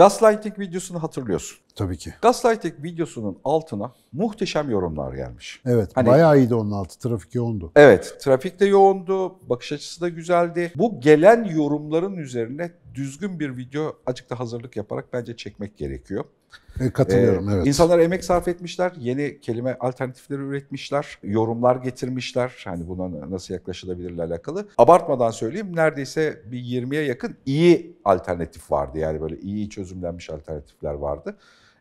Gaslighting videosunu hatırlıyorsun. Tabii ki. Gaslighting videosunun altına muhteşem yorumlar gelmiş. Evet, hani, bayağı iyiydi onun altı. Trafik yoğundu. Evet, trafik de yoğundu, bakış açısı da güzeldi. Bu gelen yorumların üzerine düzgün bir video acıkta hazırlık yaparak bence çekmek gerekiyor. E, katılıyorum ee, evet. İnsanlar emek sarf etmişler, yeni kelime alternatifleri üretmişler, yorumlar getirmişler. Hani buna nasıl yaklaşılabilirle alakalı. Abartmadan söyleyeyim neredeyse bir 20'ye yakın iyi alternatif vardı. Yani böyle iyi çözümlenmiş alternatifler vardı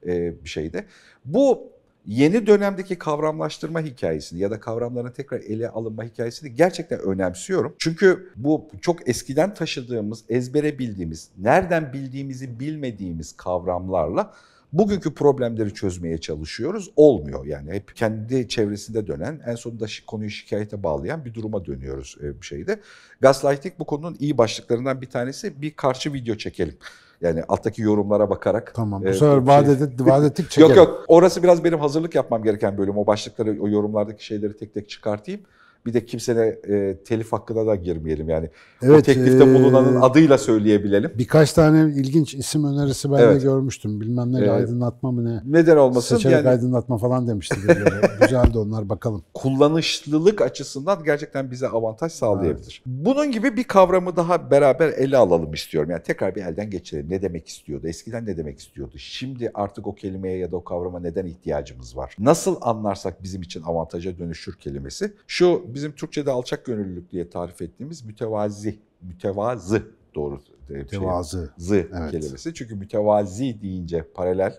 ee, bir şeyde. Bu yeni dönemdeki kavramlaştırma hikayesini ya da kavramların tekrar ele alınma hikayesini gerçekten önemsiyorum. Çünkü bu çok eskiden taşıdığımız, ezbere bildiğimiz, nereden bildiğimizi bilmediğimiz kavramlarla Bugünkü problemleri çözmeye çalışıyoruz. Olmuyor yani hep kendi çevresinde dönen en sonunda konuyu şikayete bağlayan bir duruma dönüyoruz e, bir şeyde. Gaslighting bu konunun iyi başlıklarından bir tanesi bir karşı video çekelim. Yani alttaki yorumlara bakarak. Tamam. Bu e, sefer şey- vaat, edip, vaat çekelim. yok yok. Orası biraz benim hazırlık yapmam gereken bölüm. O başlıkları, o yorumlardaki şeyleri tek tek çıkartayım. Bir de kimsene e, telif hakkına da girmeyelim yani. Evet, o teklifte ee, bulunanın adıyla söyleyebilelim. Birkaç tane ilginç isim önerisi ben evet. de görmüştüm. Bilmem ne ee, aydınlatma mı ne? Neden olmasın? Seçerek yani, aydınlatma falan demişti. Güzeldi onlar bakalım. Kullanışlılık açısından gerçekten bize avantaj sağlayabilir. Evet. Bunun gibi bir kavramı daha beraber ele alalım istiyorum. Yani tekrar bir elden geçirelim. Ne demek istiyordu? Eskiden ne demek istiyordu? Şimdi artık o kelimeye ya da o kavrama neden ihtiyacımız var? Nasıl anlarsak bizim için avantaja dönüşür kelimesi. Şu bizim Türkçe'de alçak gönüllülük diye tarif ettiğimiz mütevazi, mütevazı doğru mütevazı şey, zı evet. kelimesi. Çünkü mütevazi deyince paralel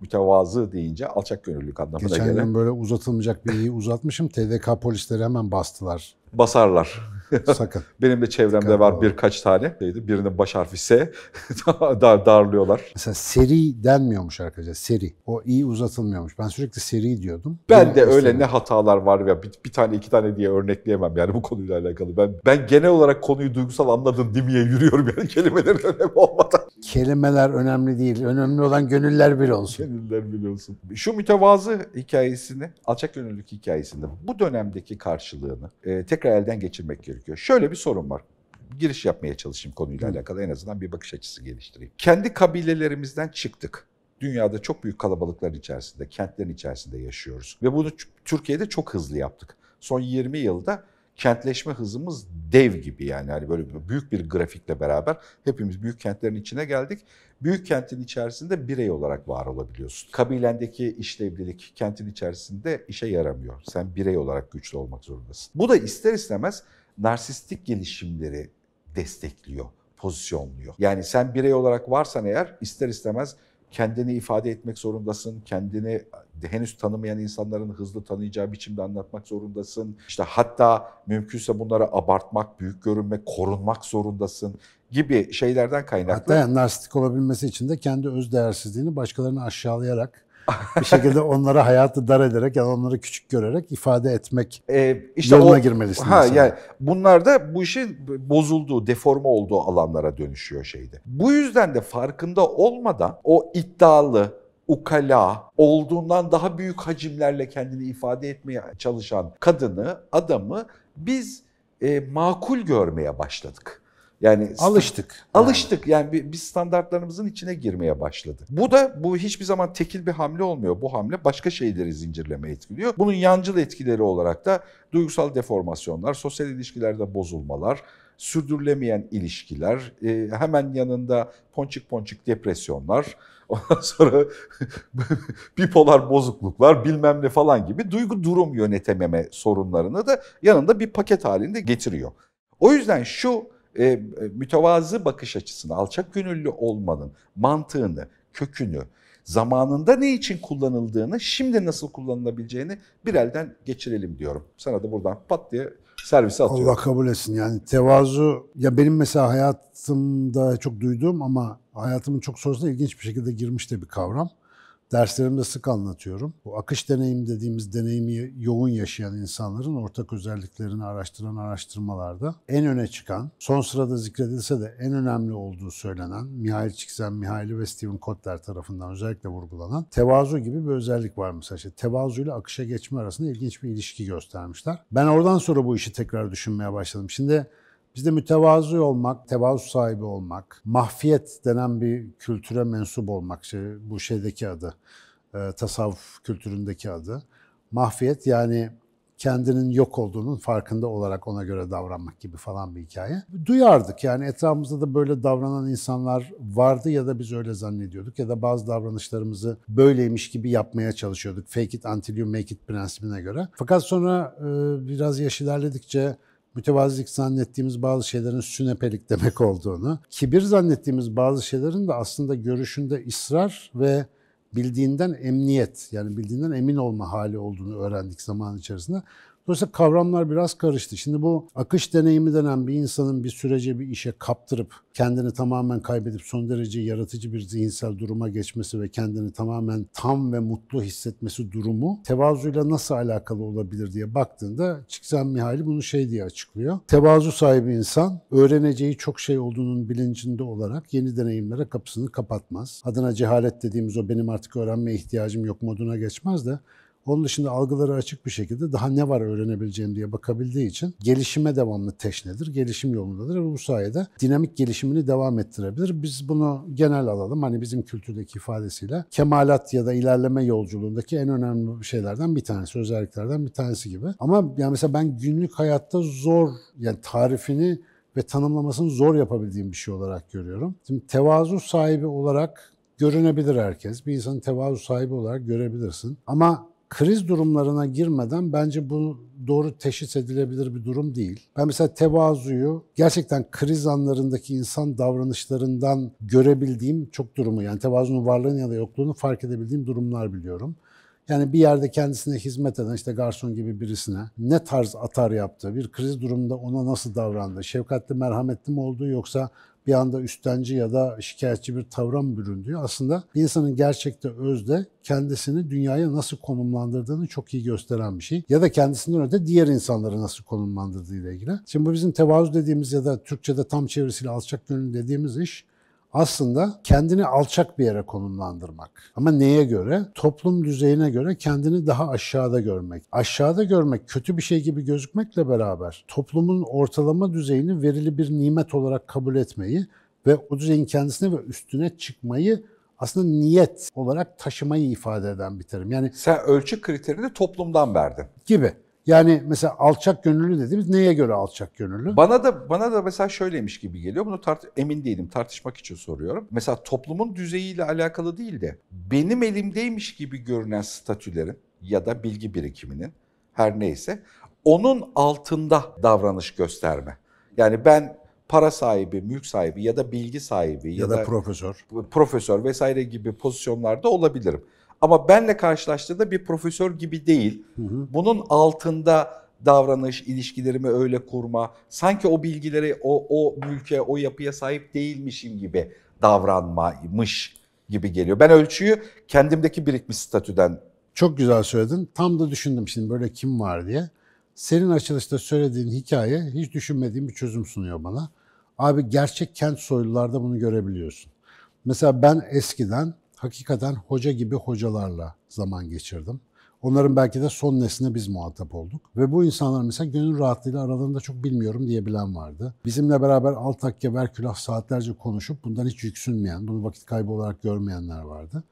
mütevazı deyince alçak gönüllülük anlamına gelen. Geçen böyle uzatılmayacak bir iyi uzatmışım. TDK polisleri hemen bastılar. Basarlar. Sakın. Benim de çevremde Sakın, var doğru. birkaç tane. Birinin baş harfi S. Dar, darlıyorlar. Mesela seri denmiyormuş arkadaşlar. Seri. O iyi uzatılmıyormuş. Ben sürekli seri diyordum. Ben Yine de öyle ne hatalar var ya bir, bir tane iki tane diye örnekleyemem yani bu konuyla alakalı. Ben ben genel olarak konuyu duygusal anladın dimiye yürüyorum yani kelimelerin önemi olmadan kelimeler önemli değil. Önemli olan gönüller bir olsun. Gönüller bir olsun. Şu mütevazı hikayesini, alçak gönüllülük hikayesini, bu dönemdeki karşılığını e, tekrar elden geçirmek gerekiyor. Şöyle bir sorun var. Giriş yapmaya çalışayım konuyla Hı. alakalı en azından bir bakış açısı geliştireyim. Kendi kabilelerimizden çıktık dünyada çok büyük kalabalıkların içerisinde, kentlerin içerisinde yaşıyoruz. Ve bunu Türkiye'de çok hızlı yaptık. Son 20 yılda kentleşme hızımız dev gibi yani hani böyle büyük bir grafikle beraber hepimiz büyük kentlerin içine geldik. Büyük kentin içerisinde birey olarak var olabiliyorsun. Kabilendeki işlevlilik kentin içerisinde işe yaramıyor. Sen birey olarak güçlü olmak zorundasın. Bu da ister istemez narsistik gelişimleri destekliyor, pozisyonluyor. Yani sen birey olarak varsan eğer ister istemez kendini ifade etmek zorundasın. Kendini henüz tanımayan insanların hızlı tanıyacağı biçimde anlatmak zorundasın. İşte hatta mümkünse bunları abartmak, büyük görünmek, korunmak zorundasın gibi şeylerden kaynaklı. Hatta yani narsistik olabilmesi için de kendi öz değersizliğini başkalarını aşağılayarak bir şekilde onlara hayatı dar ederek ya onları küçük görerek ifade etmek ee, işte yoluna o, girmelisin. Ha, yani bunlar da bu işin bozulduğu, deforme olduğu alanlara dönüşüyor şeydi Bu yüzden de farkında olmadan o iddialı, ukala, olduğundan daha büyük hacimlerle kendini ifade etmeye çalışan kadını, adamı biz e, makul görmeye başladık. Yani alıştık. Alıştık. Yani. yani biz standartlarımızın içine girmeye başladı. Bu da bu hiçbir zaman tekil bir hamle olmuyor. Bu hamle başka şeyleri zincirleme etkiliyor. Bunun yancıl etkileri olarak da duygusal deformasyonlar, sosyal ilişkilerde bozulmalar, sürdürülemeyen ilişkiler, e, hemen yanında ponçik ponçik depresyonlar, ondan sonra bipolar bozukluklar bilmem ne falan gibi duygu durum yönetememe sorunlarını da yanında bir paket halinde getiriyor. O yüzden şu e, mütevazı bakış açısını, alçak gönüllü olmanın mantığını, kökünü, zamanında ne için kullanıldığını, şimdi nasıl kullanılabileceğini bir elden geçirelim diyorum. Sana da buradan pat diye servise atıyorum. Allah kabul etsin. Yani tevazu, ya benim mesela hayatımda çok duyduğum ama hayatımın çok sonrasında ilginç bir şekilde girmiş de bir kavram. Derslerimde sık anlatıyorum. Bu akış deneyim dediğimiz deneyimi yoğun yaşayan insanların ortak özelliklerini araştıran araştırmalarda en öne çıkan, son sırada zikredilse de en önemli olduğu söylenen, Mihail Csikszentmihalyi ve Steven Kotler tarafından özellikle vurgulanan tevazu gibi bir özellik var mesela. İşte tevazu ile akışa geçme arasında ilginç bir ilişki göstermişler. Ben oradan sonra bu işi tekrar düşünmeye başladım. Şimdi Bizde mütevazı olmak, tevazu sahibi olmak, mahfiyet denen bir kültüre mensup olmak, şey, bu şeydeki adı, e, tasavvuf kültüründeki adı. Mahfiyet yani kendinin yok olduğunun farkında olarak ona göre davranmak gibi falan bir hikaye. Duyardık yani etrafımızda da böyle davranan insanlar vardı ya da biz öyle zannediyorduk ya da bazı davranışlarımızı böyleymiş gibi yapmaya çalışıyorduk. Fake it until you make it prensibine göre. Fakat sonra e, biraz yaş ilerledikçe mütevazilik zannettiğimiz bazı şeylerin sünepelik demek olduğunu, kibir zannettiğimiz bazı şeylerin de aslında görüşünde ısrar ve bildiğinden emniyet yani bildiğinden emin olma hali olduğunu öğrendik zaman içerisinde. Dolayısıyla kavramlar biraz karıştı. Şimdi bu akış deneyimi denen bir insanın bir sürece bir işe kaptırıp kendini tamamen kaybedip son derece yaratıcı bir zihinsel duruma geçmesi ve kendini tamamen tam ve mutlu hissetmesi durumu tevazuyla nasıl alakalı olabilir diye baktığında Çiksen Mihail bunu şey diye açıklıyor. Tevazu sahibi insan öğreneceği çok şey olduğunun bilincinde olarak yeni deneyimlere kapısını kapatmaz. Adına cehalet dediğimiz o benim artık öğrenmeye ihtiyacım yok moduna geçmez de onun dışında algıları açık bir şekilde daha ne var öğrenebileceğim diye bakabildiği için gelişime devamlı teşnedir, gelişim yolundadır ve bu sayede dinamik gelişimini devam ettirebilir. Biz bunu genel alalım hani bizim kültürdeki ifadesiyle kemalat ya da ilerleme yolculuğundaki en önemli şeylerden bir tanesi, özelliklerden bir tanesi gibi. Ama yani mesela ben günlük hayatta zor yani tarifini ve tanımlamasını zor yapabildiğim bir şey olarak görüyorum. Şimdi tevazu sahibi olarak görünebilir herkes. Bir insanın tevazu sahibi olarak görebilirsin. Ama kriz durumlarına girmeden bence bu doğru teşhis edilebilir bir durum değil. Ben mesela tevazuyu gerçekten kriz anlarındaki insan davranışlarından görebildiğim çok durumu yani tevazunun varlığını ya da yokluğunu fark edebildiğim durumlar biliyorum. Yani bir yerde kendisine hizmet eden işte garson gibi birisine ne tarz atar yaptı, bir kriz durumunda ona nasıl davrandı, şefkatli merhametli mi oldu yoksa bir anda üstenci ya da şikayetçi bir tavra mı büründüğü aslında bir insanın gerçekte özde kendisini dünyaya nasıl konumlandırdığını çok iyi gösteren bir şey. Ya da kendisinden öte diğer insanları nasıl konumlandırdığı ile ilgili. Şimdi bu bizim tevazu dediğimiz ya da Türkçe'de tam çevresiyle alçak gönül dediğimiz iş aslında kendini alçak bir yere konumlandırmak. Ama neye göre? Toplum düzeyine göre kendini daha aşağıda görmek. Aşağıda görmek kötü bir şey gibi gözükmekle beraber toplumun ortalama düzeyini verili bir nimet olarak kabul etmeyi ve o düzeyin kendisine ve üstüne çıkmayı aslında niyet olarak taşımayı ifade eden bir terim. Yani sen ölçü kriterini toplumdan verdin. Gibi. Yani mesela alçak gönüllü dediğimiz neye göre alçak gönüllü? Bana da bana da mesela şöyleymiş gibi geliyor. Bunu tart emin değilim. Tartışmak için soruyorum. Mesela toplumun düzeyiyle alakalı değil de benim elimdeymiş gibi görünen statülerin ya da bilgi birikiminin her neyse onun altında davranış gösterme. Yani ben para sahibi, mülk sahibi ya da bilgi sahibi ya, ya da, da profesör, profesör vesaire gibi pozisyonlarda olabilirim. Ama benle karşılaştığında bir profesör gibi değil. Hı hı. Bunun altında davranış, ilişkilerimi öyle kurma, sanki o bilgileri o, o mülke, o yapıya sahip değilmişim gibi davranmamış gibi geliyor. Ben ölçüyü kendimdeki birikmiş statüden... Çok güzel söyledin. Tam da düşündüm şimdi böyle kim var diye. Senin açılışta söylediğin hikaye hiç düşünmediğim bir çözüm sunuyor bana. Abi gerçek kent soylularda bunu görebiliyorsun. Mesela ben eskiden hakikaten hoca gibi hocalarla zaman geçirdim. Onların belki de son nesline biz muhatap olduk. Ve bu insanlar mesela gönül rahatlığıyla aralarında çok bilmiyorum diyebilen vardı. Bizimle beraber Altakya, Verkülah saatlerce konuşup bundan hiç yüksünmeyen, bunu vakit kaybı olarak görmeyenler vardı.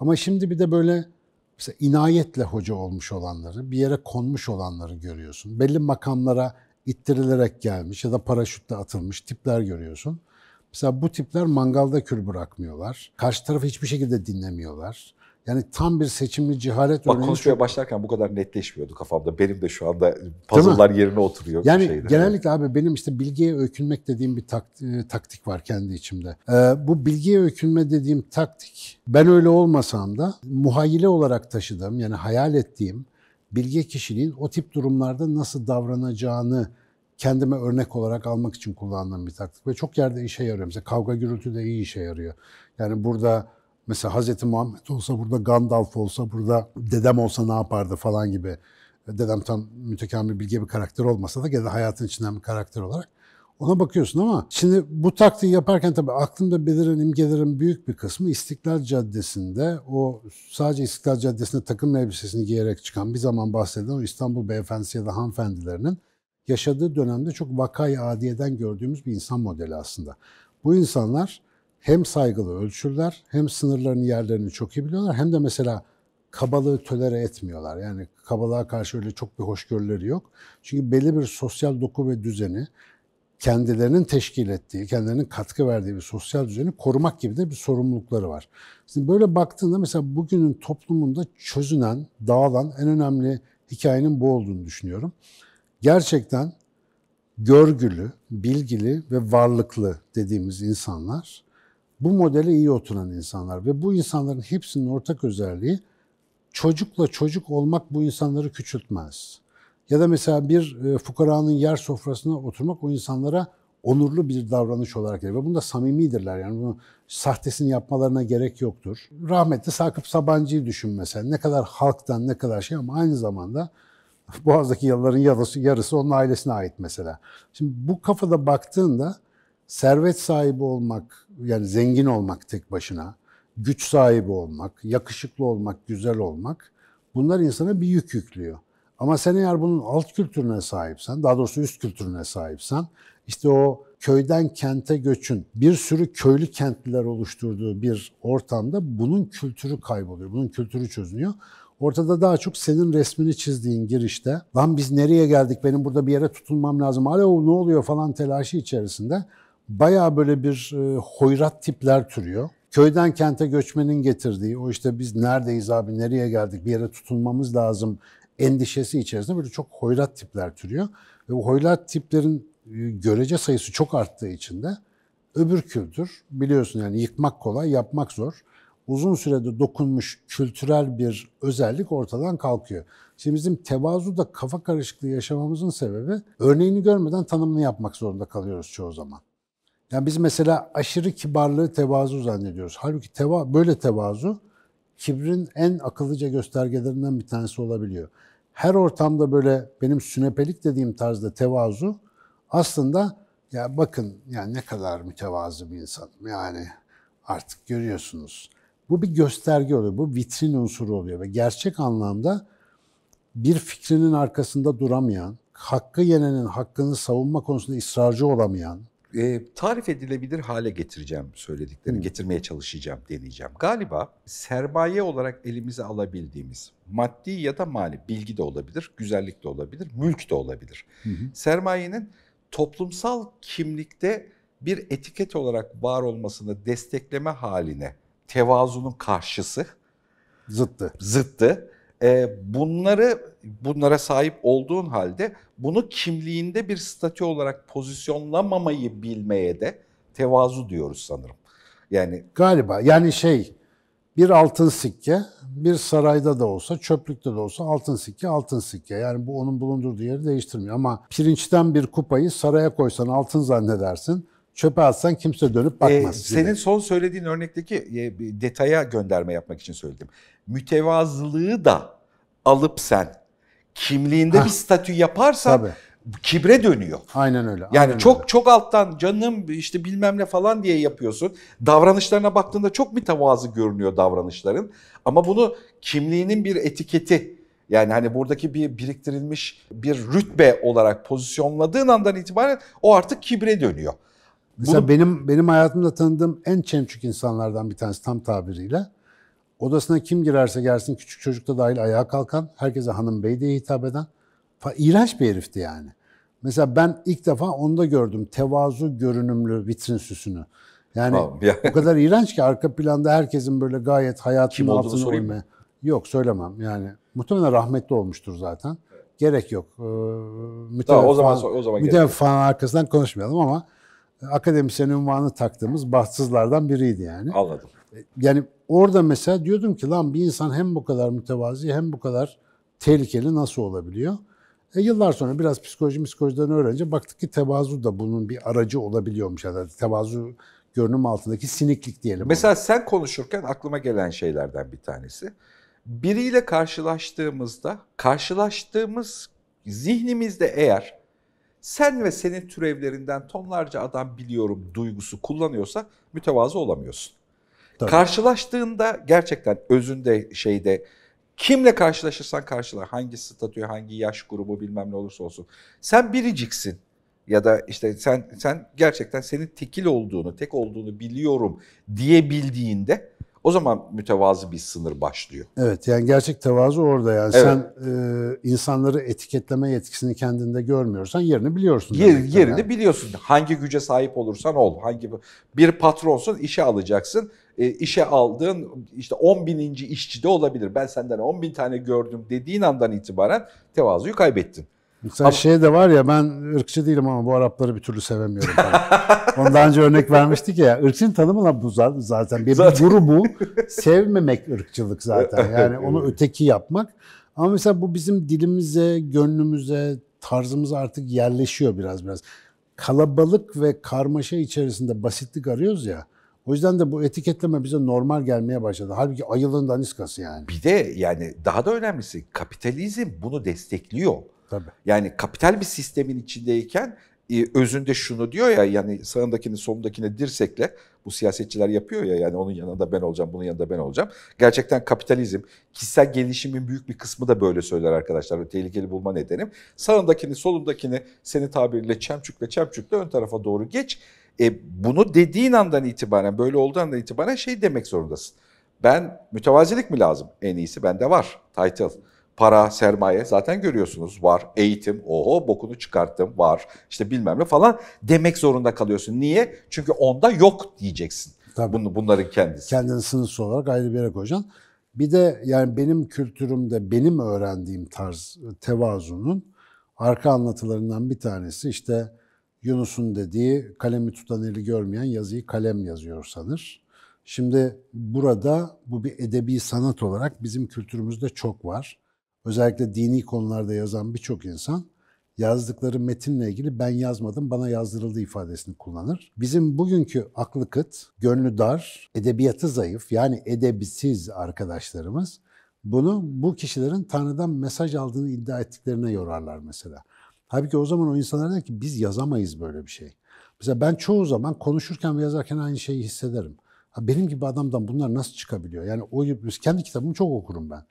Ama şimdi bir de böyle mesela inayetle hoca olmuş olanları, bir yere konmuş olanları görüyorsun. Belli makamlara ittirilerek gelmiş ya da paraşütle atılmış tipler görüyorsun. Mesela bu tipler mangalda kül bırakmıyorlar. Karşı tarafı hiçbir şekilde dinlemiyorlar. Yani tam bir seçimli cehalet Bak örneği. konuşmaya çok... başlarken bu kadar netleşmiyordu kafamda. Benim de şu anda puzzle'lar yerine oturuyor. Yani şeyde. genellikle abi benim işte bilgiye öykünmek dediğim bir tak, e, taktik var kendi içimde. Ee, bu bilgiye öykünme dediğim taktik ben öyle olmasam da muhayyile olarak taşıdığım yani hayal ettiğim bilge kişiliğin o tip durumlarda nasıl davranacağını kendime örnek olarak almak için kullandığım bir taktik ve çok yerde işe yarıyor. Mesela kavga gürültü de iyi işe yarıyor. Yani burada mesela Hz. Muhammed olsa burada Gandalf olsa burada dedem olsa ne yapardı falan gibi. Dedem tam mütekamil bilge bir karakter olmasa da gene hayatın içinden bir karakter olarak ona bakıyorsun ama şimdi bu taktiği yaparken tabii aklımda beliren imgelerin büyük bir kısmı İstiklal Caddesi'nde o sadece İstiklal Caddesi'nde takım elbisesini giyerek çıkan bir zaman bahsedilen o İstanbul beyefendisi ya da hanımefendilerinin yaşadığı dönemde çok vakayı adiyeden gördüğümüz bir insan modeli aslında. Bu insanlar hem saygılı ölçürler, hem sınırlarını yerlerini çok iyi biliyorlar, hem de mesela kabalığı tölere etmiyorlar. Yani kabalığa karşı öyle çok bir hoşgörüleri yok. Çünkü belli bir sosyal doku ve düzeni kendilerinin teşkil ettiği, kendilerinin katkı verdiği bir sosyal düzeni korumak gibi de bir sorumlulukları var. Şimdi böyle baktığında mesela bugünün toplumunda çözünen, dağılan en önemli hikayenin bu olduğunu düşünüyorum gerçekten görgülü, bilgili ve varlıklı dediğimiz insanlar bu modele iyi oturan insanlar ve bu insanların hepsinin ortak özelliği çocukla çocuk olmak bu insanları küçültmez. Ya da mesela bir e, fukaranın yer sofrasına oturmak o insanlara onurlu bir davranış olarak gelir. Ve bunda samimidirler yani bunu sahtesini yapmalarına gerek yoktur. Rahmetli Sakıp Sabancı'yı düşün mesela. Ne kadar halktan ne kadar şey ama aynı zamanda Boğaz'daki yalıların yarısı, yarısı onun ailesine ait mesela. Şimdi bu kafada baktığında servet sahibi olmak, yani zengin olmak tek başına, güç sahibi olmak, yakışıklı olmak, güzel olmak bunlar insana bir yük yüklüyor. Ama sen eğer bunun alt kültürüne sahipsen, daha doğrusu üst kültürüne sahipsen, işte o köyden kente göçün bir sürü köylü kentliler oluşturduğu bir ortamda bunun kültürü kayboluyor, bunun kültürü çözünüyor. Ortada daha çok senin resmini çizdiğin girişte lan biz nereye geldik benim burada bir yere tutunmam lazım. Alo ne oluyor falan telaşı içerisinde baya böyle bir e, hoyrat tipler türüyor. Köyden kente göçmenin getirdiği o işte biz neredeyiz abi nereye geldik bir yere tutunmamız lazım endişesi içerisinde böyle çok hoyrat tipler türüyor. Ve bu hoyrat tiplerin e, görece sayısı çok arttığı için de öbür kültür biliyorsun yani yıkmak kolay yapmak zor uzun sürede dokunmuş kültürel bir özellik ortadan kalkıyor. Şimdi bizim tevazu da kafa karışıklığı yaşamamızın sebebi örneğini görmeden tanımını yapmak zorunda kalıyoruz çoğu zaman. Yani biz mesela aşırı kibarlığı tevazu zannediyoruz. Halbuki teva, böyle tevazu kibrin en akıllıca göstergelerinden bir tanesi olabiliyor. Her ortamda böyle benim sünepelik dediğim tarzda tevazu aslında ya bakın ya ne kadar mütevazı bir insanım yani artık görüyorsunuz. Bu bir gösterge oluyor, bu vitrin unsuru oluyor ve gerçek anlamda bir fikrinin arkasında duramayan, hakkı yenenin hakkını savunma konusunda ısrarcı olamayan, e, tarif edilebilir hale getireceğim söylediklerini, hmm. getirmeye çalışacağım, deneyeceğim. Galiba sermaye olarak elimize alabildiğimiz maddi ya da mali, bilgi de olabilir, güzellik de olabilir, mülk de olabilir. Hmm. Sermayenin toplumsal kimlikte bir etiket olarak var olmasını destekleme haline tevazunun karşısı. Zıttı. Zıttı. E, bunları bunlara sahip olduğun halde bunu kimliğinde bir statü olarak pozisyonlamamayı bilmeye de tevazu diyoruz sanırım. Yani galiba yani şey bir altın sikke bir sarayda da olsa çöplükte de olsa altın sikke altın sikke. Yani bu onun bulundurduğu yeri değiştirmiyor ama pirinçten bir kupayı saraya koysan altın zannedersin çöpe atsan kimse dönüp ee, bakmaz. Ee, senin son söylediğin örnekteki e, detaya gönderme yapmak için söyledim. Mütevazılığı da alıp sen kimliğinde ha. bir statü yaparsan Tabii. kibre dönüyor. Aynen öyle. Yani aynen çok öyle. çok alttan canım işte bilmem ne falan diye yapıyorsun. Davranışlarına baktığında çok mütevazı görünüyor davranışların. Ama bunu kimliğinin bir etiketi yani hani buradaki bir biriktirilmiş bir rütbe olarak pozisyonladığın andan itibaren o artık kibre dönüyor. Mesela Bunu... benim benim hayatımda tanıdığım en çemçük insanlardan bir tanesi tam tabiriyle. Odasına kim girerse gelsin küçük çocuk da dahil ayağa kalkan, herkese hanım bey diye hitap eden. İğrenç bir herifti yani. Mesela ben ilk defa onda gördüm tevazu görünümlü vitrin süsünü. Yani o kadar iğrenç ki arka planda herkesin böyle gayet hayatının Kim altını sorayım mı? Yok söylemem yani. Muhtemelen rahmetli olmuştur zaten. Gerek yok. Ee, tamam, o zaman o zaman müteveffanın arkasından konuşmayalım ama akademisyen unvanı taktığımız bahtsızlardan biriydi yani. Anladım. E, yani orada mesela diyordum ki lan bir insan hem bu kadar mütevazi hem bu kadar tehlikeli nasıl olabiliyor? E yıllar sonra biraz psikoloji psikolojiden öğrenince baktık ki tevazu da bunun bir aracı olabiliyormuş herhalde. Tevazu görünüm altındaki siniklik diyelim. Mesela ona. sen konuşurken aklıma gelen şeylerden bir tanesi. Biriyle karşılaştığımızda karşılaştığımız zihnimizde eğer sen ve senin türevlerinden tonlarca adam biliyorum duygusu kullanıyorsa mütevazı olamıyorsun. Tabii. Karşılaştığında gerçekten özünde şeyde kimle karşılaşırsan karşıla hangi statü hangi yaş grubu bilmem ne olursa olsun sen biriciksin ya da işte sen sen gerçekten senin tekil olduğunu tek olduğunu biliyorum diyebildiğinde o zaman mütevazı bir sınır başlıyor. Evet yani gerçek tevazu orada yani. Evet. Sen e, insanları etiketleme yetkisini kendinde görmüyorsan yerini biliyorsun. Yer, yerini yani. biliyorsun. Hangi güce sahip olursan ol. Hangi Bir patronsun işe alacaksın. E, işe aldığın işte 10 bininci işçi de olabilir. Ben senden 10 bin tane gördüm dediğin andan itibaren tevazuyu kaybettin. Mesela Ab- şey de var ya ben ırkçı değilim ama bu Arapları bir türlü sevemiyorum. Ondan önce örnek vermiştik ya. Irkçının tanımı da bu zaten. Bir, zaten. grubu sevmemek ırkçılık zaten. Yani onu öteki yapmak. Ama mesela bu bizim dilimize, gönlümüze, tarzımıza artık yerleşiyor biraz biraz. Kalabalık ve karmaşa içerisinde basitlik arıyoruz ya. O yüzden de bu etiketleme bize normal gelmeye başladı. Halbuki ayılığın daniskası yani. Bir de yani daha da önemlisi kapitalizm bunu destekliyor. Tabii. Yani kapital bir sistemin içindeyken e, özünde şunu diyor ya yani sağındakini solundakini dirsekle bu siyasetçiler yapıyor ya yani onun yanında ben olacağım bunun yanında ben olacağım. Gerçekten kapitalizm kişisel gelişimin büyük bir kısmı da böyle söyler arkadaşlar ve tehlikeli bulma nedenim. Sağındakini solundakini seni tabirle çemçükle çemçükle ön tarafa doğru geç. E, bunu dediğin andan itibaren böyle olduğu andan itibaren şey demek zorundasın. Ben mütevazilik mi lazım en iyisi bende var title para, sermaye zaten görüyorsunuz var. Eğitim, oho bokunu çıkarttım var. İşte bilmem ne falan demek zorunda kalıyorsun. Niye? Çünkü onda yok diyeceksin. Tabii. Bun, bunların kendisi. Kendini sınırsız olarak ayrı bir yere koyacaksın. Bir de yani benim kültürümde benim öğrendiğim tarz tevazunun arka anlatılarından bir tanesi işte Yunus'un dediği kalemi tutan eli görmeyen yazıyı kalem yazıyor sanır. Şimdi burada bu bir edebi sanat olarak bizim kültürümüzde çok var özellikle dini konularda yazan birçok insan yazdıkları metinle ilgili ben yazmadım bana yazdırıldı ifadesini kullanır. Bizim bugünkü aklı kıt, gönlü dar, edebiyatı zayıf yani edebisiz arkadaşlarımız bunu bu kişilerin Tanrı'dan mesaj aldığını iddia ettiklerine yorarlar mesela. Halbuki o zaman o insanlar der ki biz yazamayız böyle bir şey. Mesela ben çoğu zaman konuşurken ve yazarken aynı şeyi hissederim. benim gibi adamdan bunlar nasıl çıkabiliyor? Yani o kendi kitabımı çok okurum ben.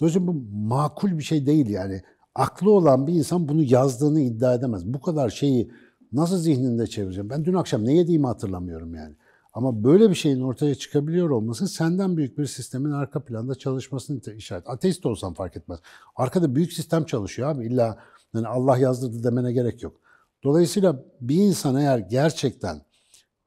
Dolayısıyla bu makul bir şey değil yani. Aklı olan bir insan bunu yazdığını iddia edemez. Bu kadar şeyi nasıl zihninde çevireceğim? Ben dün akşam ne yediğimi hatırlamıyorum yani. Ama böyle bir şeyin ortaya çıkabiliyor olması senden büyük bir sistemin arka planda çalışmasını işaret. Ateist olsan fark etmez. Arkada büyük sistem çalışıyor abi. İlla yani Allah yazdırdı demene gerek yok. Dolayısıyla bir insan eğer gerçekten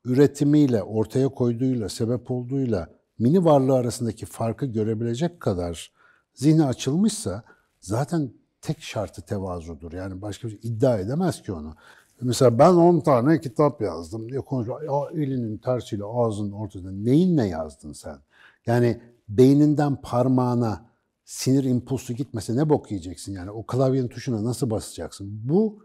üretimiyle, ortaya koyduğuyla, sebep olduğuyla mini varlığı arasındaki farkı görebilecek kadar zihni açılmışsa zaten tek şartı tevazudur. Yani başka bir şey iddia edemez ki onu. Mesela ben 10 tane kitap yazdım diye konuşuyor. Ya elinin tersiyle ağzının ortasında neyin ne yazdın sen? Yani beyninden parmağına sinir impulsu gitmese ne bok yiyeceksin yani? O klavyenin tuşuna nasıl basacaksın? Bu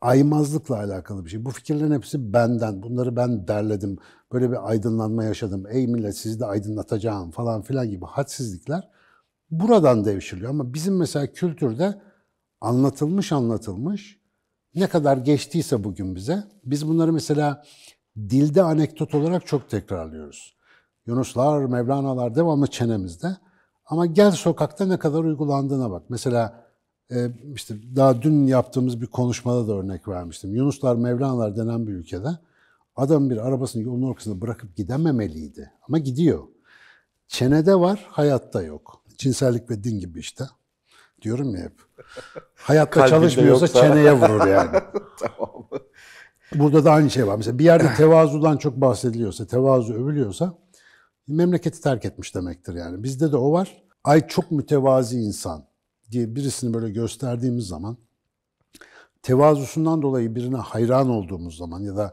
aymazlıkla alakalı bir şey. Bu fikirlerin hepsi benden. Bunları ben derledim. Böyle bir aydınlanma yaşadım. Ey millet sizi de aydınlatacağım falan filan gibi hadsizlikler buradan devşiriliyor. Ama bizim mesela kültürde anlatılmış anlatılmış ne kadar geçtiyse bugün bize biz bunları mesela dilde anekdot olarak çok tekrarlıyoruz. Yunuslar, Mevlanalar devamlı çenemizde. Ama gel sokakta ne kadar uygulandığına bak. Mesela e, işte daha dün yaptığımız bir konuşmada da örnek vermiştim. Yunuslar, Mevlanalar denen bir ülkede adam bir arabasını yolun ortasında bırakıp gidememeliydi. Ama gidiyor. Çenede var, hayatta yok. Cinsellik ve din gibi işte. Diyorum ya hep. Hayatta çalışmıyorsa yoksa... çeneye vurur yani. tamam. Burada da aynı şey var. Mesela bir yerde tevazudan çok bahsediliyorsa, tevazu övülüyorsa memleketi terk etmiş demektir yani. Bizde de o var. Ay çok mütevazi insan diye birisini böyle gösterdiğimiz zaman tevazusundan dolayı birine hayran olduğumuz zaman ya da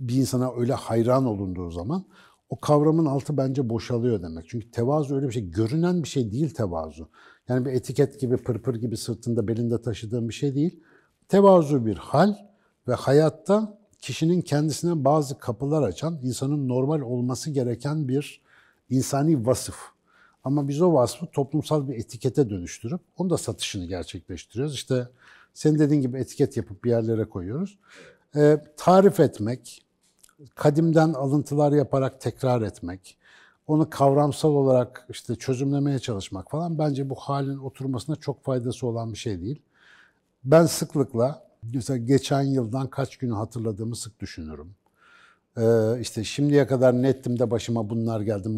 bir insana öyle hayran olunduğu zaman o kavramın altı bence boşalıyor demek. Çünkü tevazu öyle bir şey. Görünen bir şey değil tevazu. Yani bir etiket gibi, pırpır gibi sırtında, belinde taşıdığın bir şey değil. Tevazu bir hal ve hayatta kişinin kendisine bazı kapılar açan, insanın normal olması gereken bir insani vasıf. Ama biz o vasfı toplumsal bir etikete dönüştürüp onun da satışını gerçekleştiriyoruz. İşte senin dediğin gibi etiket yapıp bir yerlere koyuyoruz. Ee, tarif etmek, kadimden alıntılar yaparak tekrar etmek, onu kavramsal olarak işte çözümlemeye çalışmak falan bence bu halin oturmasına çok faydası olan bir şey değil. Ben sıklıkla mesela geçen yıldan kaç günü hatırladığımı sık düşünürüm. Ee, işte şimdiye kadar nettim de başıma bunlar geldi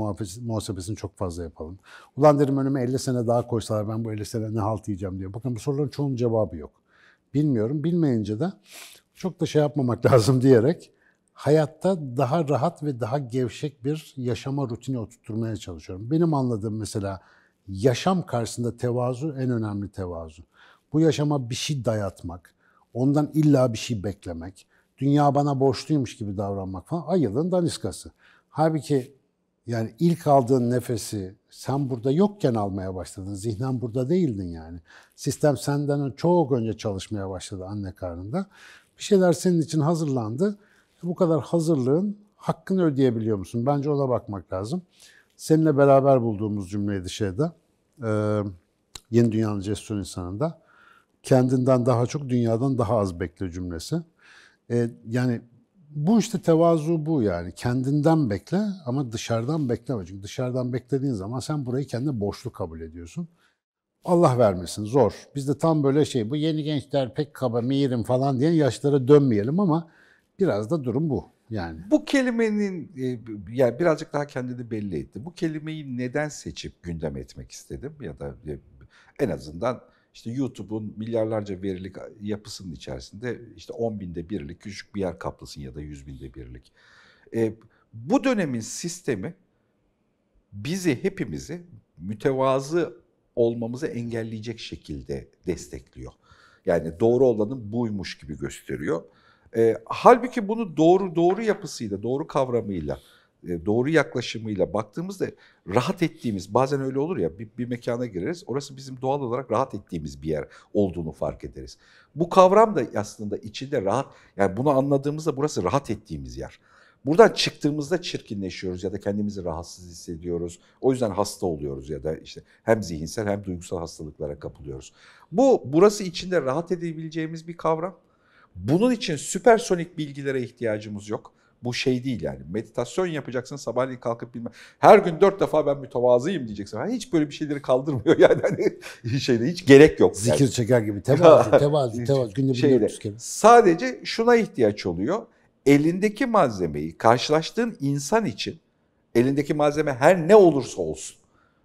muhasebesini çok fazla yapalım. Ulan derim önüme 50 sene daha koysalar ben bu 50 sene ne halt yiyeceğim diyor. Bakın bu soruların çoğunun cevabı yok. Bilmiyorum. Bilmeyince de çok da şey yapmamak lazım diyerek hayatta daha rahat ve daha gevşek bir yaşama rutini oturtmaya çalışıyorum. Benim anladığım mesela yaşam karşısında tevazu en önemli tevazu. Bu yaşama bir şey dayatmak, ondan illa bir şey beklemek, dünya bana borçluymuş gibi davranmak falan ayılın daniskası. Halbuki yani ilk aldığın nefesi sen burada yokken almaya başladın. Zihnen burada değildin yani. Sistem senden çok önce çalışmaya başladı anne karnında. Bir şeyler senin için hazırlandı bu kadar hazırlığın hakkını ödeyebiliyor musun? Bence ona bakmak lazım. Seninle beraber bulduğumuz cümleydi şeyde. Ee, Yeni Dünya'nın cesur insanında. Kendinden daha çok, dünyadan daha az bekle cümlesi. Ee, yani bu işte tevazu bu yani. Kendinden bekle ama dışarıdan bekleme. Çünkü dışarıdan beklediğin zaman sen burayı kendine boşluk kabul ediyorsun. Allah vermesin zor. Biz de tam böyle şey bu yeni gençler pek kaba, mirim falan diyen yaşlara dönmeyelim ama Biraz da durum bu yani. Bu kelimenin e, yani birazcık daha kendini belli etti. Bu kelimeyi neden seçip gündem etmek istedim ya da en azından işte YouTube'un milyarlarca verilik yapısının içerisinde işte 10 binde birlik küçük bir yer kaplasın ya da 100 binde birlik. E, bu dönemin sistemi bizi hepimizi mütevazı olmamızı engelleyecek şekilde destekliyor. Yani doğru olanın buymuş gibi gösteriyor. E, halbuki bunu doğru doğru yapısıyla, doğru kavramıyla, e, doğru yaklaşımıyla baktığımızda rahat ettiğimiz, bazen öyle olur ya bir, bir mekana gireriz, orası bizim doğal olarak rahat ettiğimiz bir yer olduğunu fark ederiz. Bu kavram da aslında içinde rahat, yani bunu anladığımızda burası rahat ettiğimiz yer. Buradan çıktığımızda çirkinleşiyoruz ya da kendimizi rahatsız hissediyoruz. O yüzden hasta oluyoruz ya da işte hem zihinsel hem duygusal hastalıklara kapılıyoruz. Bu burası içinde rahat edebileceğimiz bir kavram. Bunun için süpersonik bilgilere ihtiyacımız yok. Bu şey değil yani. Meditasyon yapacaksın sabahleyin kalkıp bilmem. Her gün dört defa ben mütevazıyım diyeceksin. Ha, hiç böyle bir şeyleri kaldırmıyor yani. Hani şeyde hiç gerek yok. Zikir çeker gibi tevazu, tevazu, tevazu. Günde Şeyde, kere. Sadece şuna ihtiyaç oluyor. Elindeki malzemeyi karşılaştığın insan için elindeki malzeme her ne olursa olsun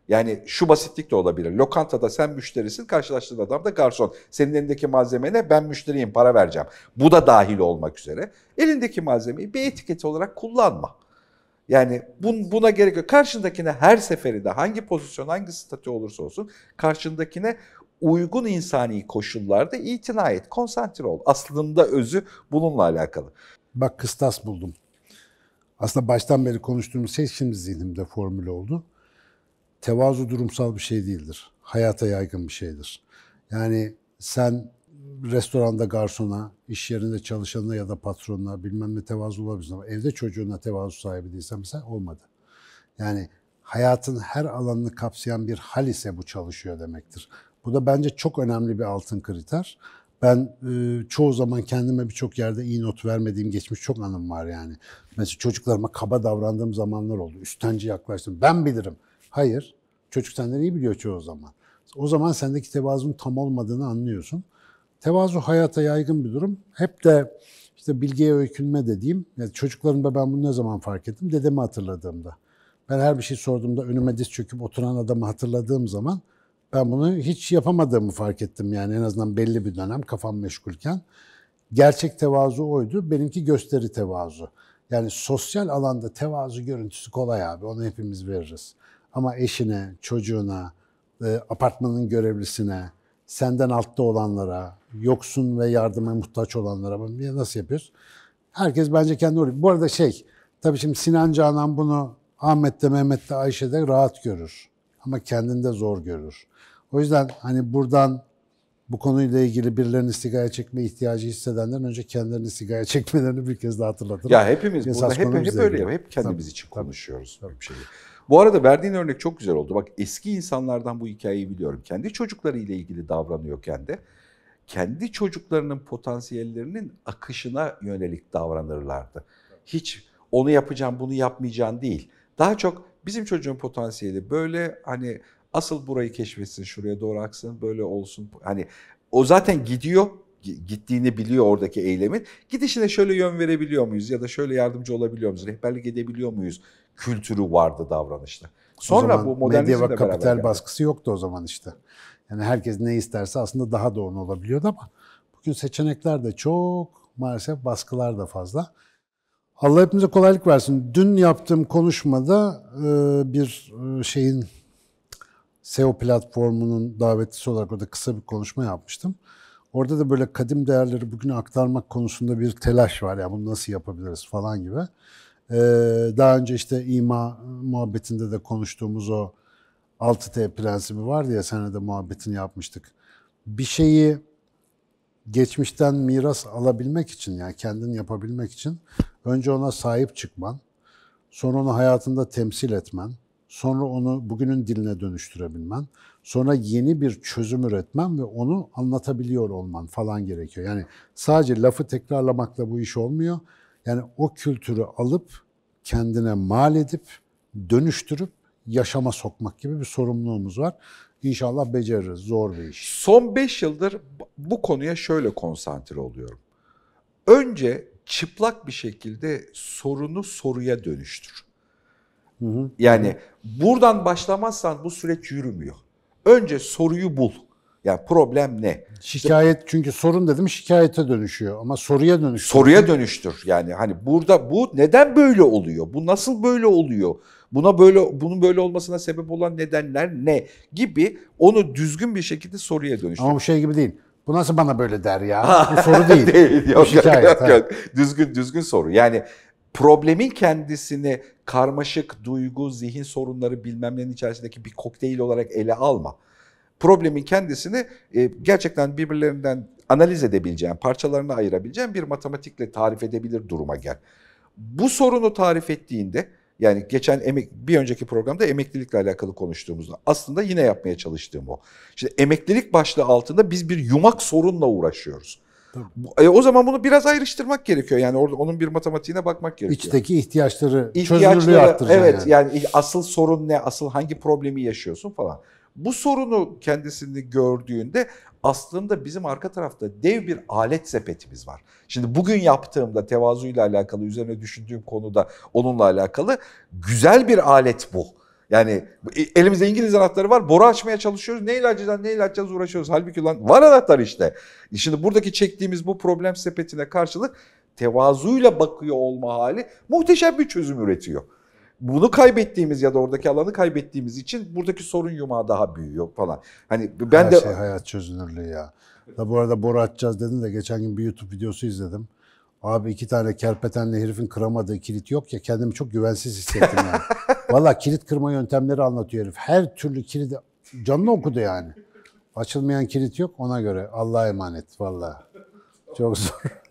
yani şu basitlik de olabilir. Lokantada sen müşterisin, karşılaştığın adam da garson. Senin elindeki malzeme ne? Ben müşteriyim, para vereceğim. Bu da dahil olmak üzere. Elindeki malzemeyi bir etiket olarak kullanma. Yani bun, buna gerek yok. Karşındakine her seferinde hangi pozisyon, hangi statü olursa olsun karşındakine uygun insani koşullarda itina et, konsantre ol. Aslında özü bununla alakalı. Bak kıstas buldum. Aslında baştan beri konuştuğumuz şey şimdi zihnimde formül oldu tevazu durumsal bir şey değildir. Hayata yaygın bir şeydir. Yani sen restoranda garsona, iş yerinde çalışanına ya da patronuna bilmem ne tevazu olabilirsin ama evde çocuğuna tevazu sahibi değilsen mesela olmadı. Yani hayatın her alanını kapsayan bir hal ise bu çalışıyor demektir. Bu da bence çok önemli bir altın kriter. Ben e, çoğu zaman kendime birçok yerde iyi not vermediğim geçmiş çok anım var yani. Mesela çocuklarıma kaba davrandığım zamanlar oldu. Üstenci yaklaştım. Ben bilirim. Hayır. Çocuk senden iyi biliyor çoğu zaman. O zaman sendeki tevazunun tam olmadığını anlıyorsun. Tevazu hayata yaygın bir durum. Hep de işte bilgiye öykünme dediğim, yani çocuklarımda ben bunu ne zaman fark ettim? Dedemi hatırladığımda. Ben her bir şey sorduğumda önüme diz çöküp oturan adamı hatırladığım zaman ben bunu hiç yapamadığımı fark ettim yani en azından belli bir dönem kafam meşgulken. Gerçek tevazu oydu, benimki gösteri tevazu. Yani sosyal alanda tevazu görüntüsü kolay abi, onu hepimiz veririz. Ama eşine, çocuğuna, e, apartmanın görevlisine, senden altta olanlara, yoksun ve yardıma muhtaç olanlara nasıl yapıyoruz? Herkes bence kendi oluyor. Bu arada şey, tabii şimdi Sinan Canan bunu Ahmet'te, Mehmet'te, Ayşe'de rahat görür. Ama kendinde zor görür. O yüzden hani buradan bu konuyla ilgili birilerini sigara çekme ihtiyacı hissedenlerin önce kendilerini sigara çekmelerini bir kez daha hatırlatırım. Ya hepimiz Esas burada hep, hep öyle ya. Hep kendimiz tabii, için konuşuyoruz. Tabii. Bir şey. Bu arada verdiğin örnek çok güzel oldu. Bak eski insanlardan bu hikayeyi biliyorum. Kendi çocukları ile ilgili davranıyorken de kendi çocuklarının potansiyellerinin akışına yönelik davranırlardı. Hiç onu yapacağım, bunu yapmayacağım değil. Daha çok bizim çocuğun potansiyeli böyle hani asıl burayı keşfetsin, şuraya doğru aksın, böyle olsun. Hani o zaten gidiyor, gittiğini biliyor oradaki eylemin. Gidişine şöyle yön verebiliyor muyuz ya da şöyle yardımcı olabiliyor muyuz, rehberlik edebiliyor muyuz kültürü vardı davranışta. Sonra o zaman bu modernizmle medya ve kapital geldi. baskısı yoktu o zaman işte. Yani herkes ne isterse aslında daha doğru olabiliyordu ama bugün seçenekler de çok, maalesef baskılar da fazla. Allah hepimize kolaylık versin. Dün yaptığım konuşmada e, bir e, şeyin SEO platformunun davetlisi olarak orada kısa bir konuşma yapmıştım. Orada da böyle kadim değerleri bugüne aktarmak konusunda bir telaş var. Ya yani bunu nasıl yapabiliriz falan gibi. Ee, daha önce işte ima muhabbetinde de konuştuğumuz o 6T prensibi vardı ya senede de muhabbetini yapmıştık. Bir şeyi geçmişten miras alabilmek için yani kendin yapabilmek için önce ona sahip çıkman, sonra onu hayatında temsil etmen, sonra onu bugünün diline dönüştürebilmen, sonra yeni bir çözüm üretmen ve onu anlatabiliyor olman falan gerekiyor. Yani sadece lafı tekrarlamakla bu iş olmuyor yani o kültürü alıp kendine mal edip dönüştürüp yaşama sokmak gibi bir sorumluluğumuz var. İnşallah beceririz. Zor bir iş. Son 5 yıldır bu konuya şöyle konsantre oluyorum. Önce çıplak bir şekilde sorunu soruya dönüştür. Hı hı. Yani buradan başlamazsan bu süreç yürümüyor. Önce soruyu bul. Yani problem ne? Şikayet çünkü sorun dedim şikayete dönüşüyor ama soruya dönüştür. Soruya dönüştür. Yani hani burada bu neden böyle oluyor? Bu nasıl böyle oluyor? Buna böyle bunun böyle olmasına sebep olan nedenler ne gibi onu düzgün bir şekilde soruya dönüştür. Ama bu şey gibi değil. Bu nasıl bana böyle der ya? Bu soru değil. değil. Yok, bu şikayet. Yok, yok, Düzgün düzgün soru. Yani problemin kendisini karmaşık duygu, zihin sorunları bilmemlerin içerisindeki bir kokteyl olarak ele alma problemin kendisini e, gerçekten birbirlerinden analiz edebileceğin, parçalarına ayırabileceğin bir matematikle tarif edebilir duruma gel. Bu sorunu tarif ettiğinde yani geçen emek, bir önceki programda emeklilikle alakalı konuştuğumuzda aslında yine yapmaya çalıştığım o. Şimdi emeklilik başlığı altında biz bir yumak sorunla uğraşıyoruz. E, o zaman bunu biraz ayrıştırmak gerekiyor. Yani orada onun bir matematiğine bakmak gerekiyor. İçteki ihtiyaçları, ihtiyaçları çözünürlüğü arttıracak. Evet yani. yani asıl sorun ne, asıl hangi problemi yaşıyorsun falan bu sorunu kendisini gördüğünde aslında bizim arka tarafta dev bir alet sepetimiz var. Şimdi bugün yaptığımda tevazuyla alakalı üzerine düşündüğüm konuda onunla alakalı güzel bir alet bu. Yani e, elimizde İngiliz anahtarı var. Boru açmaya çalışıyoruz. neyle ilaçacağız, neyle ilaçacağız uğraşıyoruz. Halbuki lan var anahtar işte. E, şimdi buradaki çektiğimiz bu problem sepetine karşılık tevazuyla bakıyor olma hali muhteşem bir çözüm üretiyor bunu kaybettiğimiz ya da oradaki alanı kaybettiğimiz için buradaki sorun yumağı daha büyüyor falan. Hani ben Her de şey hayat çözünürlüğü ya. Da bu arada boru atacağız dedim de geçen gün bir YouTube videosu izledim. Abi iki tane kerpetenle herifin kıramadığı kilit yok ya kendimi çok güvensiz hissettim yani. Valla kilit kırma yöntemleri anlatıyor herif. Her türlü kilidi canlı okudu yani. Açılmayan kilit yok ona göre. Allah'a emanet valla. Çok zor.